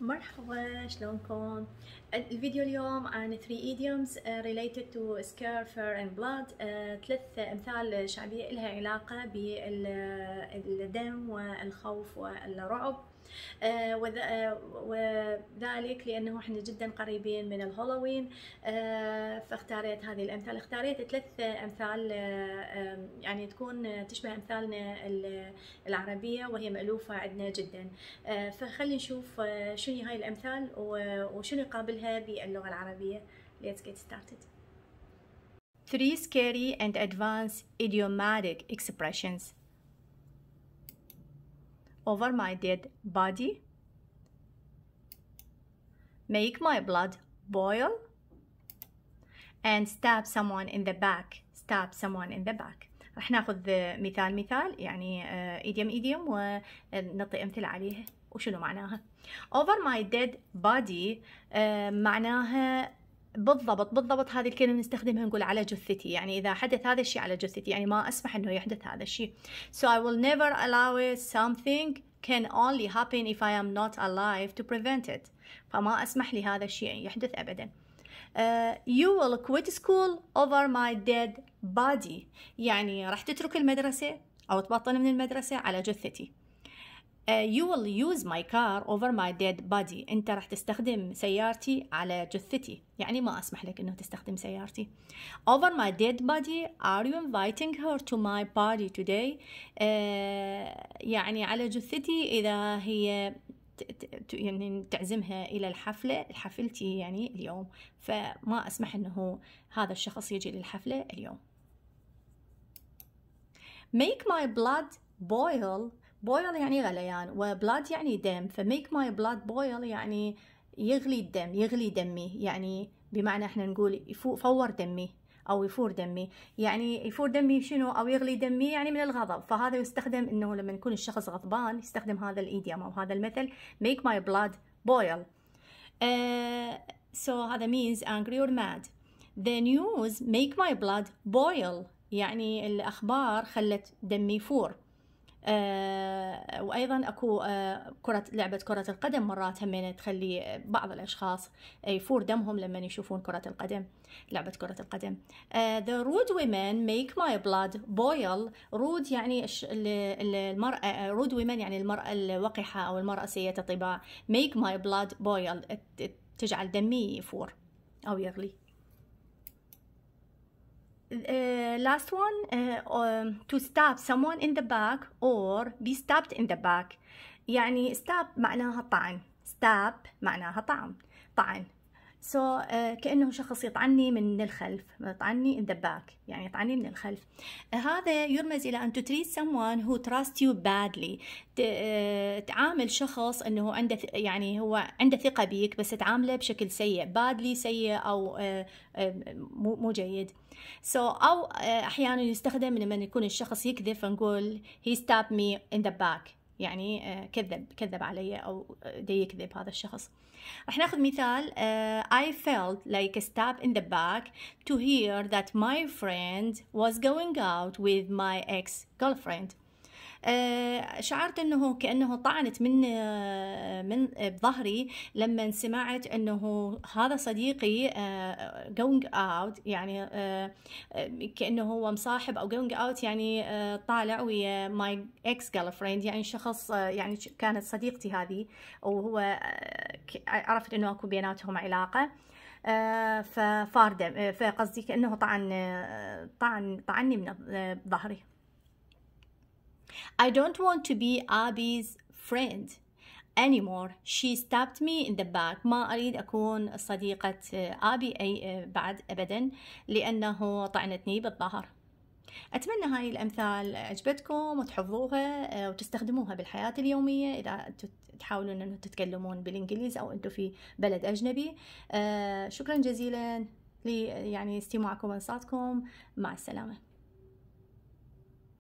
مرحبا شلونكم الفيديو اليوم عن 3 idioms related to scare fur and blood آه، ثلاث امثال شعبيه لها علاقه بالدم والخوف والرعب آه، آه، وذلك لأنه احنا جدا قريبين من الهالوين آه، فاختاريت هذه الأمثال اختاريت ثلاث أمثال يعني تكون تشبه أمثالنا العربية وهي مألوفة عندنا جدا فخلي نشوف شنو هاي الأمثال وشنو يقابلها باللغة العربية Let's get started. Three scary and advanced idiomatic expressions. over my dead body, make my blood boil, and stab someone in the back, stab someone in the back. رح ناخذ مثال مثال يعني idiom idiom ونعطي امثله عليه وشنو معناها over my dead body معناها بالضبط بالضبط هذه الكلمة نستخدمها نقول على جثتي يعني إذا حدث هذا الشيء على جثتي يعني ما أسمح أنه يحدث هذا الشيء so I will never allow something can only happen if I am not alive to prevent it فما أسمح لهذا الشيء يحدث أبدا uh, you will quit school over my dead body يعني راح تترك المدرسة أو تبطل من المدرسة على جثتي Uh, you will use my car over my dead body انت راح تستخدم سيارتي على جثتي يعني ما اسمح لك انه تستخدم سيارتي over my dead body are you inviting her to my party today uh, يعني على جثتي اذا هي يعني تعزمها الى الحفله حفلتي يعني اليوم فما اسمح انه هذا الشخص يجي للحفله اليوم make my blood boil بويل يعني غليان يعني وبلاد يعني دم فميك ماي بلاد بويل يعني يغلي الدم يغلي دمي يعني بمعنى احنا نقول يفور دمي او يفور دمي يعني يفور دمي شنو او يغلي دمي يعني من الغضب فهذا يستخدم انه لما يكون الشخص غضبان يستخدم هذا الايديوم او هذا المثل make my blood boil سو آه، so هذا means angry or mad the news make my blood boil يعني الاخبار خلت دمي يفور آه، وايضا اكو آه، كره لعبه كره القدم مرات همين يعني تخلي بعض الاشخاص آه، يفور دمهم لما يشوفون كره القدم لعبه كره القدم the rude women make my blood boil rude يعني المراه rude women يعني المراه الوقحه او المراه سيئه الطباع make my blood boil تجعل دمي يفور او يغلي uh, last one, uh, um, to stab someone in the back or be stabbed in the back. يعني stab معناها طعن. Stab معناها طعن. طعن. سو so, uh, كانه شخص يطعني من الخلف يطعني in the back يعني يطعني من الخلف آه، هذا يرمز الى ان to treat someone who trusts you badly آه، تعامل شخص انه عنده يعني هو عنده ثقه بيك بس تعامله بشكل سيء badly سيء او مو, مو جيد سو so, او احيانا يستخدم لما يكون الشخص يكذب فنقول he stabbed me in the back يعني كذب كذب علي او دي يكذب هذا الشخص رح ناخذ مثال I felt like a stab in the back to hear that my friend was going out with my ex girlfriend آه، شعرت انه كانه طعنت من آه، من آه، بظهري لما سمعت انه هذا صديقي جوينج اوت يعني كانه هو مصاحب او جوينج اوت يعني طالع ويا ماي اكس جيرل يعني شخص يعني كانت صديقتي هذه وهو عرفت انه اكو بيناتهم علاقه ففاردة فقصدي كانه طعن طعن طعني من ظهري I don't want to be Abby's friend anymore she stabbed me in the back ما أريد أكون صديقة أبي آه، أي آه، بعد أبدا لأنه طعنتني بالظهر أتمنى هاي الأمثال عجبتكم وتحفظوها آه، وتستخدموها بالحياة اليومية إذا تحاولون أن تتكلمون بالإنجليز أو أنتم في بلد أجنبي شكرا جزيلا لي يعني استماعكم وانصاتكم مع السلامه